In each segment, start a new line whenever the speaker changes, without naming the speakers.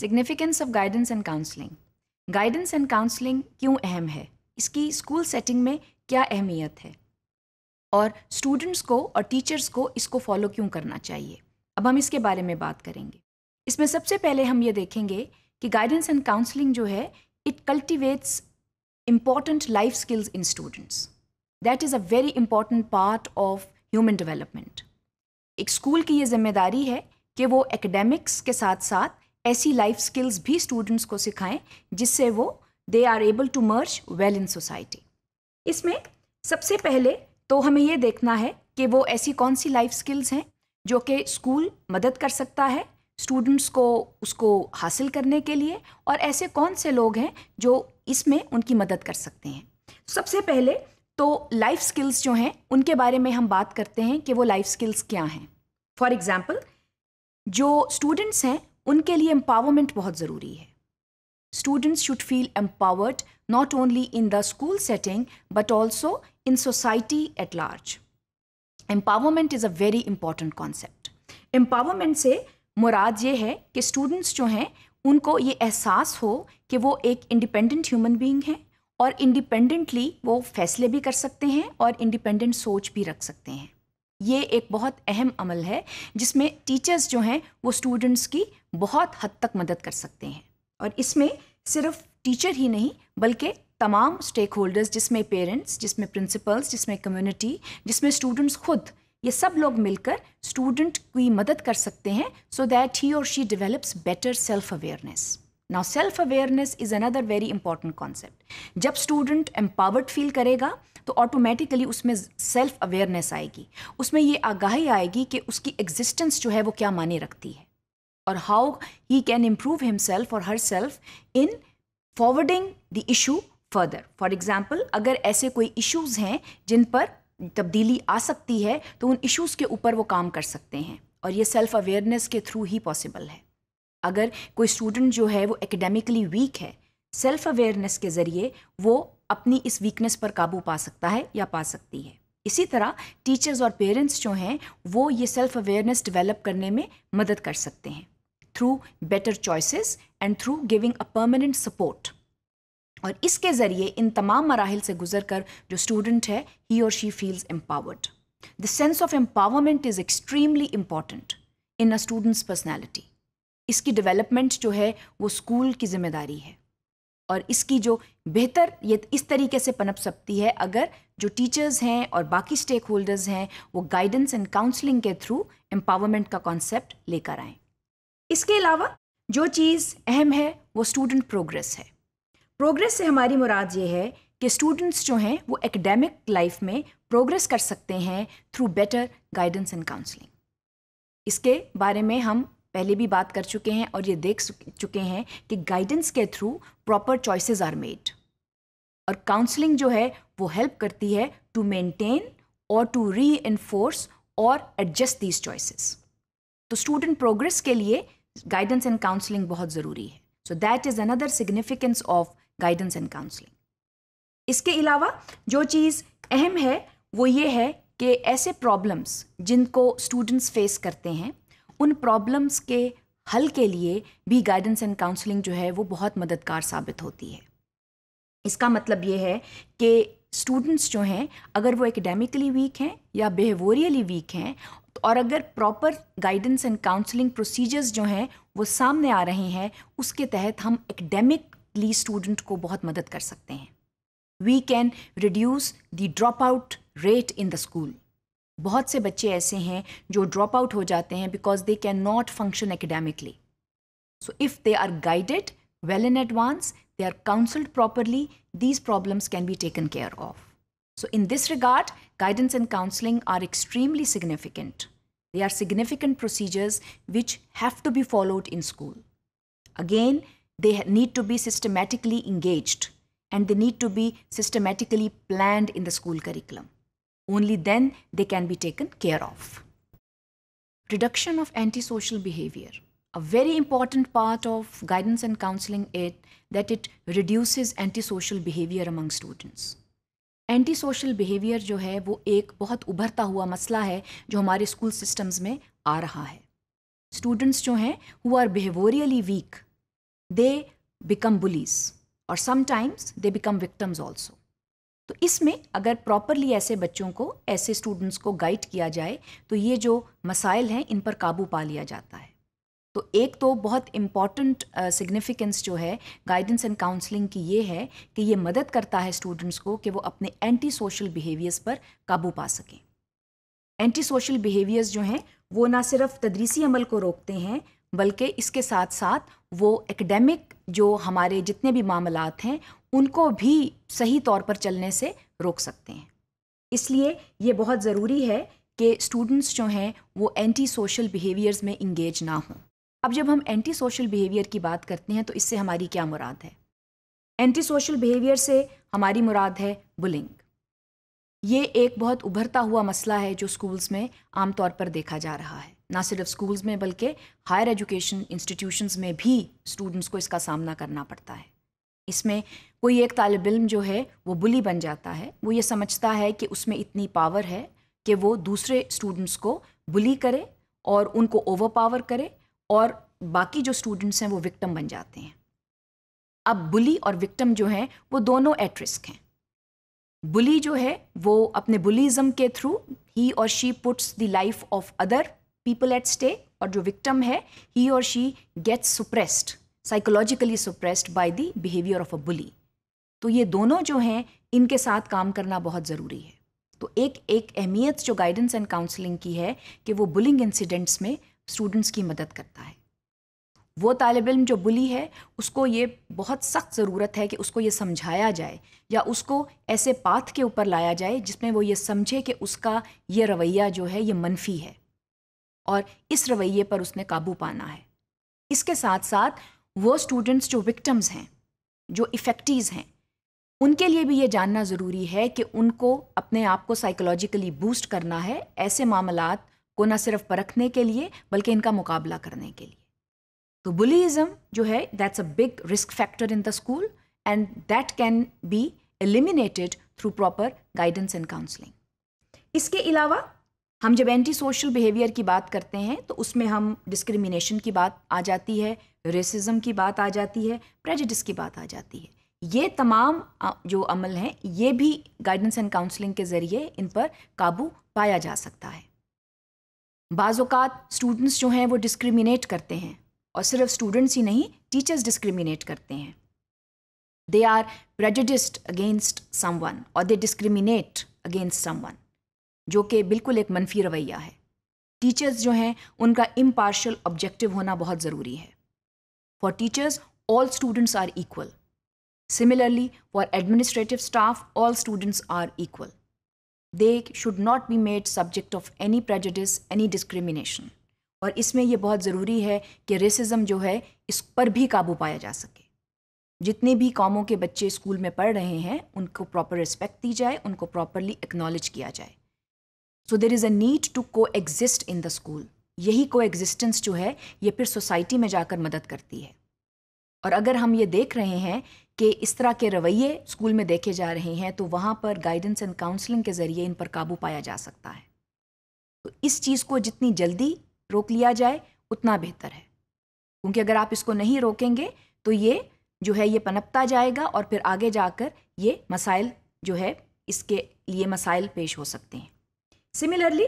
Significance of guidance and counselling guidance and counselling क्यों अहम है इसकी स्कूल सेटिंग में क्या अहमियत है और स्टूडेंट्स को और टीचर्स को इसको फॉलो क्यों करना चाहिए अब हम इसके बारे में बात करेंगे इसमें सबसे पहले हम ये देखेंगे कि गाइडेंस एंड काउंसलिंग जो है it cultivates important life skills in students that is a very important part of human development एक स्कूल की ये जिम्मेदारी है कि वो एकेडमिक्स के साथ साथ ऐसी लाइफ स्किल्स भी स्टूडेंट्स को सिखाएं जिससे वो they are able to merge well in society इसमें सबसे पहले तो हमें ये देखना है कि वो ऐसी कौन सी लाइफ स्किल्स हैं जो कि स्कूल मदद कर सकता है स्टूडेंट्स को उसको हासिल करने के लिए और ऐसे कौन से लोग हैं जो इसमें उनकी मदद कर सकते हैं सबसे पहले तो लाइफ स्किल्स जो हैं उनके बारे में हम बात करते हैं कि वो लाइफ स्किल्स क्या हैं फॉर एग्ज़ाम्पल जो स्टूडेंट्स हैं उनके लिए एम्पावरमेंट बहुत ज़रूरी है students should feel empowered not only in the school setting but also in society at large empowerment is a very important concept empowerment से मुराद ये है कि स्टूडेंट्स जो हैं उनको ये एहसास हो कि वो एक इंडिपेंडेंट ह्यूमन बींग हैं और इंडिपेंडेंटली वो फैसले भी कर सकते हैं और इंडिपेंडेंट सोच भी रख सकते हैं ये एक बहुत अहम अमल है जिसमें टीचर्स जो हैं वो स्टूडेंट्स की बहुत हद तक मदद कर सकते हैं और इसमें सिर्फ टीचर ही नहीं बल्कि तमाम स्टेक होल्डर्स जिसमें पेरेंट्स जिसमें प्रिंसिपल्स जिसमें कम्युनिटी जिसमें स्टूडेंट्स खुद ये सब लोग मिलकर स्टूडेंट की मदद कर सकते हैं सो दैट ही और she develops better self awareness now self awareness is another very important concept जब स्टूडेंट एम्पावर्ड फील करेगा तो ऑटोमेटिकली उसमें सेल्फ अवेयरनेस आएगी उसमें ये आगाही आएगी कि उसकी एग्जिस्टेंस जो है वो क्या माने रखती है और how he can improve himself और herself in forwarding the issue further for example अगर ऐसे कोई इशूज़ हैं जिन पर तब्दीली आ सकती है तो उन इशूज़ के ऊपर वो काम कर सकते हैं और ये सेल्फ अवेयरनेस के थ्रू ही पॉसिबल है अगर कोई स्टूडेंट जो है वो एकेडमिकली वीक है सेल्फ अवेयरनेस के ज़रिए वो अपनी इस वीकनेस पर काबू पा सकता है या पा सकती है इसी तरह टीचर्स और पेरेंट्स जो हैं वो ये सेल्फ अवेयरनेस डेवलप करने में मदद कर सकते हैं through better choices and through giving a permanent support और इसके ज़रिए इन तमाम मराहल से गुजर कर जो स्टूडेंट है ही और she feels empowered the sense of empowerment is extremely important in a students personality इसकी डेवलपमेंट जो है वो स्कूल की जिम्मेदारी है और इसकी जो बेहतर ये इस तरीके से पनप सकती है अगर जो टीचर्स हैं और बाकी स्टेक होल्डर्स हैं वो गाइडेंस एंड काउंसलिंग के थ्रू एम्पावरमेंट का कॉन्सेप्ट लेकर आएँ इसके अलावा जो चीज़ अहम है वो स्टूडेंट प्रोग्रेस है प्रोग्रेस से हमारी मुराद ये है कि स्टूडेंट्स जो हैं वो एकेडमिक लाइफ में प्रोग्रेस कर सकते हैं through better guidance and counselling इसके बारे में हम पहले भी बात कर चुके हैं और ये देख चुके हैं कि गाइडेंस के through proper choices are made और काउंसलिंग जो है वो हेल्प करती है टू मेंटेन और टू री इन्फोर्स और एडजस्ट दीज चॉइसेस तो स्टूडेंट प्रोग्रेस के लिए गाइडेंस एंड काउंसलिंग बहुत ज़रूरी है so that is another significance of guidance and counselling इसके अलावा जो चीज़ अहम है वो ये है कि ऐसे प्रॉब्लम्स जिनको स्टूडेंट्स फेस करते हैं उन प्रॉब्लम्स के हल के लिए भी गाइडेंस एंड काउंसलिंग जो है वो बहुत मददगार साबित होती है इसका मतलब ये है कि स्टूडेंट्स जो हैं अगर वो एकेडेमिकली वीक हैं या बिहेवोरियली वीक हैं और अगर proper guidance and counselling procedures जो हैं वो सामने आ रहे हैं उसके तहत हम एकेडेमिकली स्टूडेंट को बहुत मदद कर सकते हैं we can reduce the drop out rate in the school बहुत से बच्चे ऐसे हैं जो ड्रॉप आउट हो जाते हैं because they can not function academically so if they are well in advance, they are counseled properly, these problems can be taken care of. So, in this regard, guidance and counseling are extremely significant. They are significant procedures which have to be followed in school. Again, they need to be systematically engaged and they need to be systematically planned in the school curriculum. Only then they can be taken care of. Reduction of antisocial behavior. A very important part of guidance and counseling is that it reduces antisocial behavior among students. Antisocial behaviour जो है वो एक बहुत उभरता हुआ मसला है जो हमारे स्कूल सिस्टम्स में आ रहा है स्टूडेंट्स जो हैं who are behaviourally weak they become bullies और sometimes they become victims also तो इसमें अगर प्रॉपरली ऐसे बच्चों को ऐसे स्टूडेंट्स को गाइड किया जाए तो ये जो मसाइल हैं इन पर काबू पा लिया जाता है तो एक तो बहुत इम्पॉर्टेंट सिग्निफिकेंस uh, जो है गाइडेंस एंड काउंसलिंग की ये है कि ये मदद करता है स्टूडेंट्स को कि वो अपने एंटी सोशल बिहेवियर्स पर काबू पा सकें एंटी सोशल बिहेवियर्स जो हैं वो ना सिर्फ तदरीसी अमल को रोकते हैं बल्कि इसके साथ साथ वो एकेडमिक जो हमारे जितने भी मामलात हैं उनको भी सही तौर पर चलने से रोक सकते हैं इसलिए ये बहुत ज़रूरी है कि स्टूडेंट्स जो हैं वो एंटी सोशल बिहेवियर्स में इंगेज ना हों अब जब हम एंटी सोशल बिहेवियर की बात करते हैं तो इससे हमारी क्या मुराद है एंटी सोशल बिहेवियर से हमारी मुराद है बुलिंग ये एक बहुत उभरता हुआ मसला है जो स्कूल्स में आमतौर पर देखा जा रहा है ना सिर्फ स्कूल्स में बल्कि हायर एजुकेशन इंस्टीट्यूशंस में भी स्टूडेंट्स को इसका सामना करना पड़ता है इसमें कोई एक तालब इम जो है वो बुली बन जाता है वो ये समझता है कि उसमें इतनी पावर है कि वो दूसरे स्टूडेंट्स को बुली करे और उनको ओवर पावर करे और बाकी जो स्टूडेंट्स हैं वो विक्टम बन जाते हैं अब बुली और विक्टम जो हैं वो दोनों एट रिस्क हैं बुली जो है वो अपने बुलिज़म के थ्रू ही और she puts the life of other people at stay और जो विक्टम है ही और she gets suppressed psychologically suppressed by the behaviour of a bully तो ये दोनों जो हैं इनके साथ काम करना बहुत ज़रूरी है तो एक एक अहमियत जो गाइडेंस एंड काउंसलिंग की है कि वो बुलिंग इंसिडेंट्स में स्टूडेंट्स की मदद करता है वो तालब इम जो बुली है उसको ये बहुत सख्त ज़रूरत है कि उसको ये समझाया जाए या उसको ऐसे पाथ के ऊपर लाया जाए जिसमें वो ये समझे कि उसका ये रवैया जो है ये मनफी है और इस रवैये पर उसने काबू पाना है इसके साथ साथ वो स्टूडेंट्स जो विक्टम्स हैं जो इफ़ेक्टिव हैं उनके लिए भी ये जानना ज़रूरी है कि उनको अपने आप को साइकोलॉजिकली बूस्ट करना है ऐसे मामला को ना सिर्फ परखने के लिए बल्कि इनका मुकाबला करने के लिए तो बुलीज़म जो है that's a big risk factor in the school and that can be eliminated through proper guidance and counselling इसके अलावा हम जब एंटी सोशल बिहेवियर की बात करते हैं तो उसमें हम डिस्क्रिमिनेशन की बात आ जाती है रेसिज्म की बात आ जाती है प्रेजिडिस की बात आ जाती है ये तमाम जो अमल हैं ये भी गाइडेंस एंड काउंसलिंग के ज़रिए इन पर काबू पाया जा सकता है बाज़ात स्टूडेंट्स जो हैं वो डिस्क्रिमिनेट करते हैं और सिर्फ स्टूडेंट्स ही नहीं टीचर्स डिस्क्रिमिनेट करते हैं they are prejudiced against someone और दे डिस्क्रिमिनेट अगेंस्ट समवन जो कि बिल्कुल एक मनफी रवैया है टीचर्स जो हैं उनका इम्पार्शल ऑब्जेक्टिव होना बहुत ज़रूरी है For teachers, all students are equal. Similarly, for administrative staff, all students are equal. They should not be made subject of any prejudice, any discrimination. और इसमें यह बहुत ज़रूरी है कि रेसिज्म जो है इस पर भी काबू पाया जा सके जितने भी कॉमों के बच्चे स्कूल में पढ़ रहे हैं उनको प्रॉपर रिस्पेक्ट दी जाए उनको प्रॉपरली एक्नॉलेज किया जाए so there is a need to coexist in the school यही को एग्जिस्टेंस जो है ये फिर सोसाइटी में जाकर मदद करती है और अगर हम ये देख रहे हैं कि इस तरह के रवैये स्कूल में देखे जा रहे हैं तो वहाँ पर गाइडेंस एंड काउंसलिंग के ज़रिए इन पर काबू पाया जा सकता है तो इस चीज़ को जितनी जल्दी रोक लिया जाए उतना बेहतर है क्योंकि अगर आप इसको नहीं रोकेंगे तो ये जो है ये पनपता जाएगा और फिर आगे जाकर ये मसाइल जो है इसके लिए मसाइल पेश हो सकते हैं similarly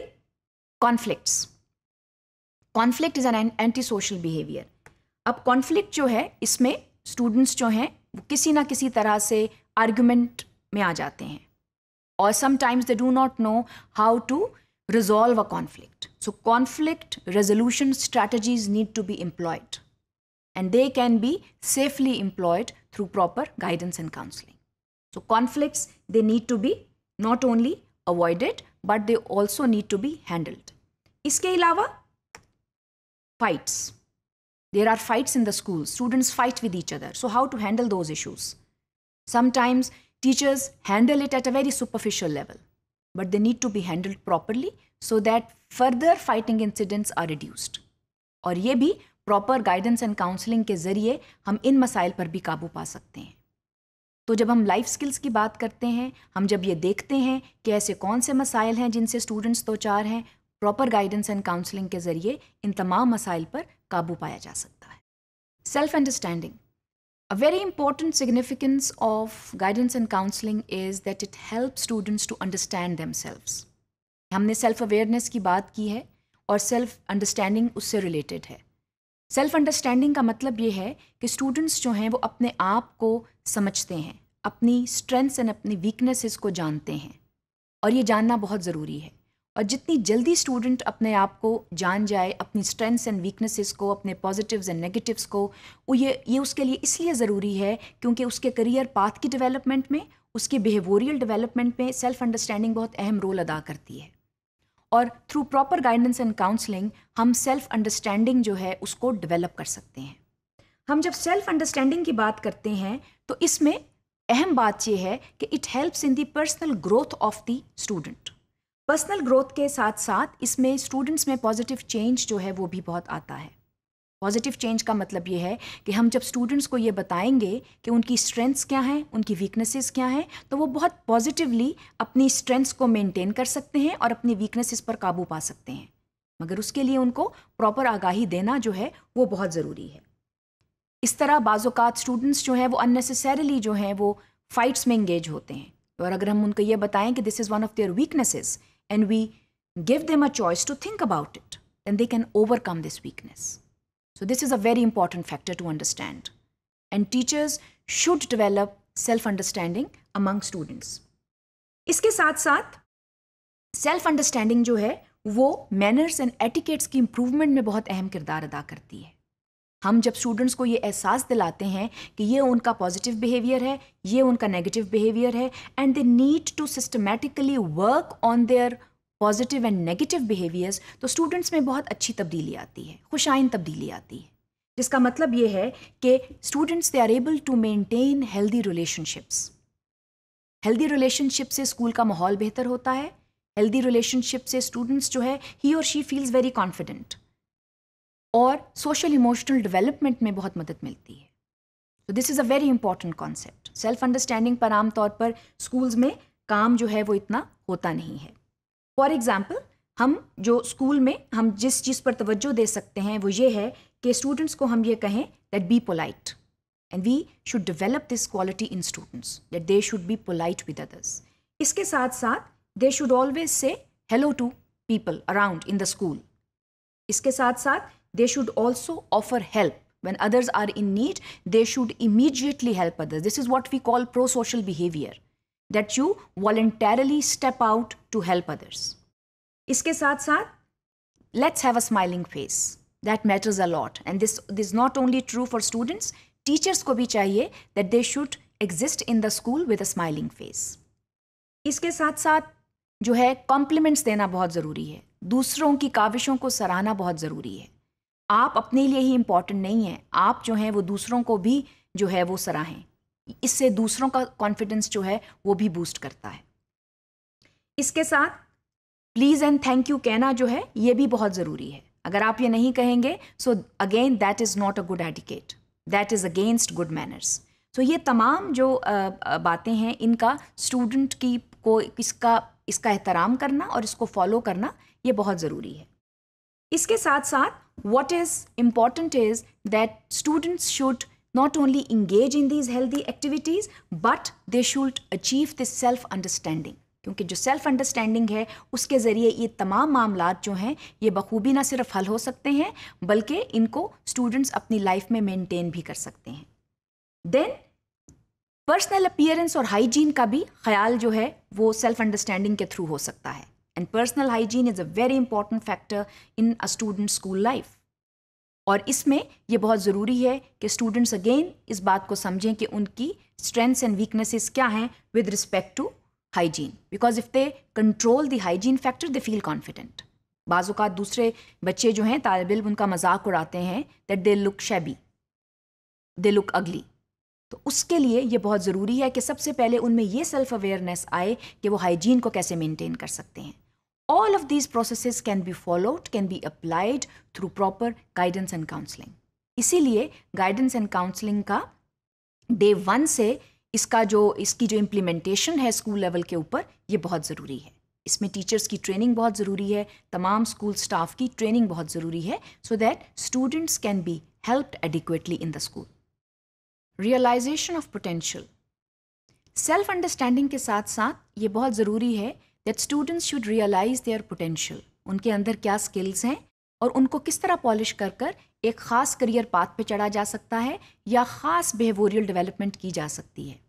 conflicts conflict is an anti social behaviour अब कॉन्फ्लिक्ट जो है इसमें स्टूडेंट्स जो हैं वो किसी ना किसी तरह से आर्ग्यूमेंट में आ जाते हैं और sometimes they do not know how to resolve a conflict so conflict resolution strategies need to be employed and they can be safely employed through proper guidance and counselling so conflict they need to be not only avoided but they also need to be handled इसके अलावा fights. There are fights in the schools. Students fight with each other. So, how to handle those issues? Sometimes teachers handle it at a very superficial level, but they need to be handled properly so that further fighting incidents are reduced. और ये भी proper guidance and counselling के ज़रिए हम इन मसाइल पर भी काबू पा सकते हैं तो जब हम लाइफ स्किल्स की बात करते हैं हम जब ये देखते हैं कि ऐसे कौन से मसाइल हैं जिनसे स्टूडेंट्स दो तो चार हैं प्रॉपर गाइडेंस एंड काउंसलिंग के ज़रिए इन तमाम मसाइल पर काबू पाया जा सकता है self understanding a very important significance of guidance and counselling is that it help students to understand them हमने सेल्फ अवेयरनेस की बात की है और सेल्फ अंडरस्टैंडिंग उससे रिलेटेड है सेल्फ अंडरस्टैंडिंग का मतलब ये है कि स्टूडेंट्स जो हैं वो अपने आप को समझते हैं अपनी स्ट्रेंथ्स एंड अपनी वीकनेसेस को जानते हैं और ये जानना बहुत ज़रूरी है और जितनी जल्दी स्टूडेंट अपने आप को जान जाए अपनी स्ट्रेंथ्स एंड वीकनेसेस को अपने पॉजिटिव्स एंड नेगेटिव्स को वो ये ये उसके लिए इसलिए ज़रूरी है क्योंकि उसके करियर पाथ की डेवलपमेंट में उसके बिहेवोरियल डेवलपमेंट में सेल्फ अंडरस्टैंडिंग बहुत अहम रोल अदा करती है और through proper guidance and counselling हम सेल्फ अंडरस्टैंडिंग जो है उसको डेवलप कर सकते हैं हम जब सेल्फ अंडरस्टैंडिंग की बात करते हैं तो इसमें अहम बात यह है कि it helps in the personal growth of the student personal growth के साथ साथ इसमें स्टूडेंट्स में पॉजिटिव चेंज जो है वो भी बहुत आता है पॉजिटिव चेंज का मतलब ये है कि हम जब स्टूडेंट्स को ये बताएंगे कि उनकी स्ट्रेंथ्स क्या हैं उनकी वीकनेसेस क्या हैं तो वो बहुत पॉजिटिवली अपनी स्ट्रेंथ्स को मेंटेन कर सकते हैं और अपनी वीकनेसेस पर काबू पा सकते हैं मगर उसके लिए उनको प्रॉपर आगाही देना जो है वो बहुत ज़रूरी है इस तरह बाज़ात स्टूडेंट्स जो हैं वो अननेसेसरीली जो हैं वो फाइट्स में इंगेज होते हैं और तो अगर हम उनको ये बताएं कि this is one of their weaknesses and we give them a choice to think about it, then they can overcome this weakness. So, this is a very important factor to understand. And teachers should develop self understanding among students. इसके साथ साथ self understanding जो है वो manners and etiquettes की improvement में बहुत अहम किरदार अदा करती है हम जब स्टूडेंट्स को ये एहसास दिलाते हैं कि ये उनका पॉजिटिव बिहेवियर है ये उनका नेगेटिव बिहेवियर है and they need to systematically work on their positive and negative behaviours तो स्टूडेंट्स में बहुत अच्छी तब्दीली आती है खुशाइन तब्दीली आती है जिसका मतलब ये है कि students they are able to maintain healthy relationships healthy relationship से स्कूल का माहौल बेहतर होता है हेल्दी रिलेशनशिप से स्टूडेंट्स जो है ही और शी फील्स वेरी कॉन्फिडेंट और सोशल इमोशनल डेवलपमेंट में बहुत मदद मिलती है तो this is a very important concept self understanding पर आमतौर पर स्कूल्स में काम जो है वो इतना होता नहीं है फॉर एग्ज़ाम्पल हम जो स्कूल में हम जिस चीज़ पर तवज्जो दे सकते हैं वो ये है कि स्टूडेंट्स को हम ये कहें that be polite and we should develop this quality in students that they should be polite with others इसके साथ साथ they should always say hello to people around in the school इसके साथ साथ they should also offer help. When others are in need, they should immediately help others. This is what we call pro social behavior that you voluntarily step out to help others. iske sath sath let's have a smiling face. That matters a lot. And this, this is not only true for students, teachers ko bhi chahiye that they should exist in the school with a smiling face. iske sath sath jo hai compliments dena bahut zaruri hai दूसरों की काविशों को सराहना बहुत ज़रूरी है आप अपने लिए ही इम्पॉर्टेंट नहीं हैं आप जो हैं वो दूसरों को भी जो है वो सराहें इससे दूसरों का कॉन्फिडेंस जो है वो भी बूस्ट करता है इसके साथ प्लीज़ एंड थैंक यू कहना जो है ये भी बहुत ज़रूरी है अगर आप ये नहीं कहेंगे so again that is not a good etiquette that is against good manners so ये तमाम जो बातें हैं इनका स्टूडेंट की को इसका इसका एहतराम करना और इसको फॉलो करना ये बहुत ज़रूरी है इसके साथ साथ what is important is that students should not only engage in these healthy activities but they should achieve this self understanding क्योंकि जो सेल्फ अंडरस्टैंडिंग है उसके ज़रिए ये तमाम मामला जो हैं ये बखूबी ना सिर्फ हल हो सकते हैं बल्कि इनको स्टूडेंट्स अपनी लाइफ में मेंटेन भी कर सकते हैं देन पर्सनल अपियरेंस और हाइजीन का भी ख्याल जो है वो सेल्फ अंडरस्टैंडिंग के थ्रू हो सकता है and personal hygiene is a very important factor in a student school life और इसमें यह बहुत ज़रूरी है कि स्टूडेंट्स अगेन इस बात को समझें कि उनकी स्ट्रेंथ्स एंड वीकनेसेस क्या हैं with respect to hygiene because if they control the hygiene factor they feel confident बाज़ात दूसरे बच्चे जो हैं तालब इल्म उनका मजाक उड़ाते हैं that they look shabby they look ugly तो उसके लिए ये बहुत ज़रूरी है कि सबसे पहले उनमें ये सेल्फ़ अवेयरनेस आए कि वो हाइजीन को कैसे मेंटेन कर सकते हैं All of these processes can be followed, can be applied through proper guidance and counseling. इसीलिए गाइडेंस एंड काउंसलिंग का डे वन से इसका जो इसकी जो इम्प्लीमेंटेशन है स्कूल लेवल के ऊपर ये बहुत ज़रूरी है इसमें टीचर्स की ट्रेनिंग बहुत ज़रूरी है तमाम स्कूल स्टाफ की ट्रेनिंग बहुत ज़रूरी है so that students can be help adequately in the school realisation of potential self understanding के साथ साथ ये बहुत ज़रूरी है that students should realise their potential उनके अंदर क्या स्किल्स हैं और उनको किस तरह पॉलिश कर कर एक ख़ास करियर पाथ पे चढ़ा जा सकता है या ख़ास बिहेवोरियल डेवलपमेंट की जा सकती है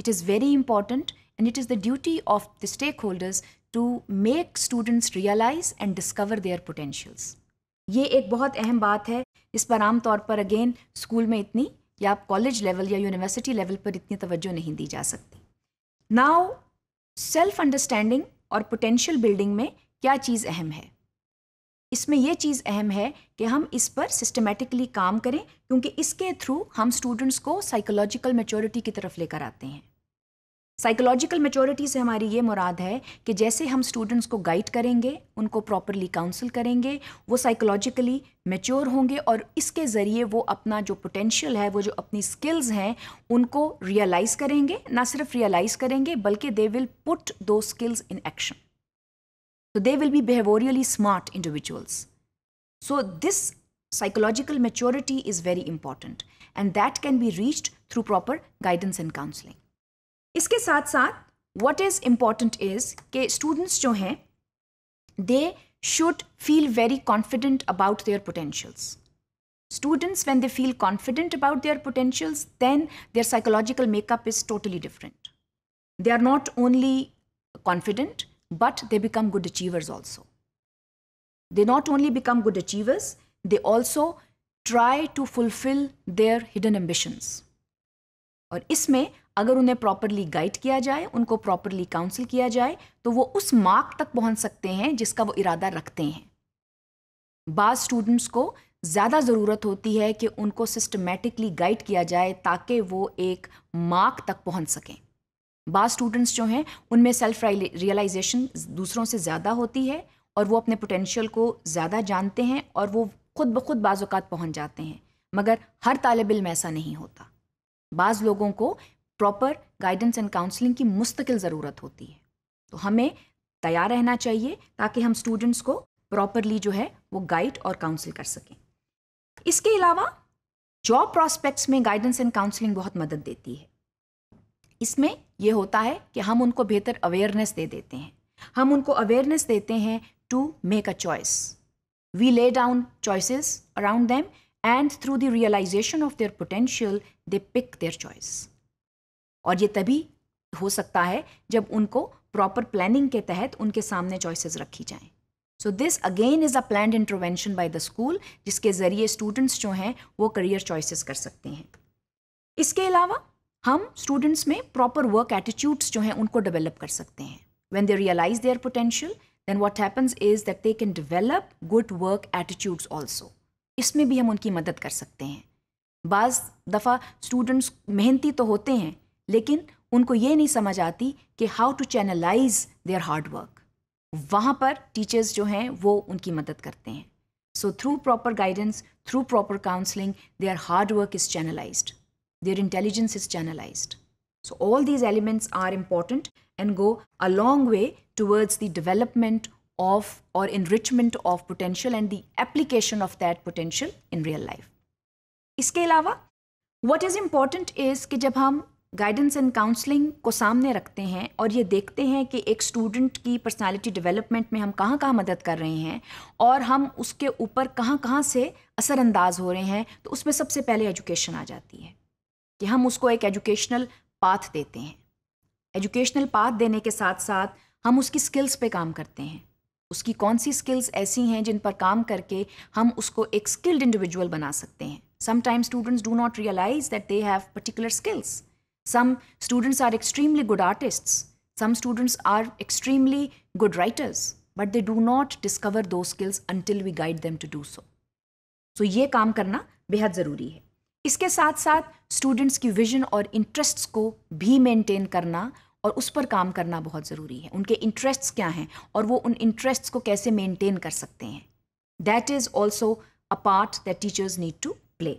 it is very important and it is the duty of the stakeholders to make students realise and discover their potentials ये एक बहुत अहम बात है इस पर आम तौर पर अगेन स्कूल में इतनी या आप कॉलेज लेवल या यूनिवर्सिटी लेवल पर इतनी तवज्जो नहीं दी जा सकती नाउ सेल्फ अंडरस्टैंडिंग और पोटेंशियल बिल्डिंग में क्या चीज़ अहम है इसमें यह चीज़ अहम है कि हम इस पर सिस्टमेटिकली काम करें क्योंकि इसके थ्रू हम स्टूडेंट्स को साइकोलॉजिकल मेचोरिटी की तरफ लेकर आते हैं साइकोलॉजिकल मेचोरिटी से हमारी ये मुराद है कि जैसे हम स्टूडेंट्स को गाइड करेंगे उनको प्रॉपरली काउंसिल करेंगे वो साइकोलॉजिकली मेच्योर होंगे और इसके ज़रिए वो अपना जो पोटेंशियल है वो जो अपनी स्किल्स हैं उनको रियलाइज़ करेंगे ना सिर्फ रियलाइज़ करेंगे बल्कि दे विल पुट दो स्किल्स इन एक्शन तो they will be behaviourally smart individuals so this psychological maturity is very important and that can be reached through proper guidance and counselling इसके साथ साथ वट इज इम्पॉर्टेंट इज के students जो हैं they should feel very confident about their potentials students when they feel confident about their potentials then their psychological makeup is totally different they are not only confident but they become good achievers also they not only become good achievers they also try to fulfil their hidden ambitions और इसमें अगर उन्हें properly guide किया जाए उनको properly council किया जाए तो वो उस मार्क तक पहुंच सकते हैं जिसका वो इरादा रखते हैं बाद स्टूडेंट्स को ज़्यादा ज़रूरत होती है कि उनको सिस्टमेटिकली गाइड किया जाए ताकि वो एक मार्क तक पहुंच सकें बाद स्टूडेंट्स जो हैं उनमें सेल्फ रियलाइजेशन दूसरों से ज़्यादा होती है और वो अपने पोटेंशियल को ज़्यादा जानते हैं और वो खुद ब खुद बाज़ात पहुँच जाते हैं मगर हर तालब इम ऐसा नहीं होता बाज़ लोगों को प्रॉपर गाइडेंस एंड काउंसलिंग की मुस्तकिल ज़रूरत होती है तो हमें तैयार रहना चाहिए ताकि हम स्टूडेंट्स को प्रॉपरली जो है वो गाइड और काउंसिल कर सकें इसके अलावा जॉब प्रॉस्पेक्ट्स में गाइडेंस एंड काउंसलिंग बहुत मदद देती है इसमें यह होता है कि हम उनको बेहतर अवेयरनेस दे देते हैं हम उनको अवेयरनेस देते हैं to make a choice we lay down choices around them and through the realisation of their potential they pick their choice और ये तभी हो सकता है जब उनको प्रॉपर प्लानिंग के तहत उनके सामने चॉइसेस रखी जाएं so this again is a plan intervention by the school जिसके ज़रिए स्टूडेंट्स जो हैं वो करियर चॉइसेस कर सकते हैं इसके अलावा हम स्टूडेंट्स में प्रॉपर वर्क एटीट्यूड्स जो हैं उनको डेवलप कर सकते हैं when they realise their potential then what happens is that they can develop good work attitudes also इसमें भी हम उनकी मदद कर सकते हैं बाज़ दफ़ा स्टूडेंट्स मेहनती तो होते हैं लेकिन उनको ये नहीं समझ आती कि how to channelise their work वहाँ पर टीचर्स जो हैं वो उनकी मदद करते हैं so through proper guidance through proper counselling they are hard work is channelise their intelligence is channelise so all these elements are important and go along way towards the development of और enrichment of potential and the application of that potential in real life इसके अलावा what is important is कि जब हम guidance and counselling को सामने रखते हैं और ये देखते हैं कि एक स्टूडेंट की पर्सनालिटी डेवलपमेंट में हम कहाँ कहाँ मदद कर रहे हैं और हम उसके ऊपर कहाँ कहाँ से असरअंदाज हो रहे हैं तो उसमें सबसे पहले एजुकेशन आ जाती है कि हम उसको एक एजुकेशनल पाथ देते हैं एजुकेशनल पाथ देने के साथ साथ हम उसकी स्किल्स पे काम करते हैं उसकी कौन सी स्किल्स ऐसी हैं जिन पर काम करके हम उसको एक स्किल्ड इंडिविजुअल बना सकते हैं sometimes students do not realise that they have particular skills Some students are extremely good artists. Some students are extremely good writers, but they do not discover those skills until we guide them to do so. So ye kaam karna behad zaruri hai iske sath sath students ki vision aur interests ko bhi maintain karna और उस पर काम करना बहुत ज़रूरी है उनके interests क्या हैं और वो उन इंटरेस्ट्स को कैसे मेंटेन कर सकते हैं that is also a part that teachers need to play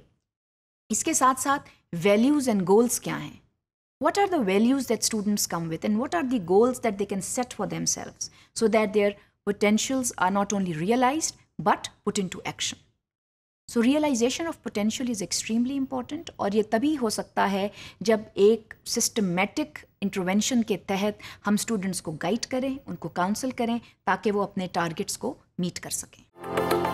इसके साथ साथ वैल्यूज़ एंड गोल्स क्या हैं what are the values that students come with and what are the goals that they can set for themselves so that their potentials are not only realized but put into action so realization of potential is extremely important aur ye tabhi ho sakta hai jab ek systematic intervention ke तहत hum students ko guide kare unko counsel kare taaki wo apne targets ko meet kar saken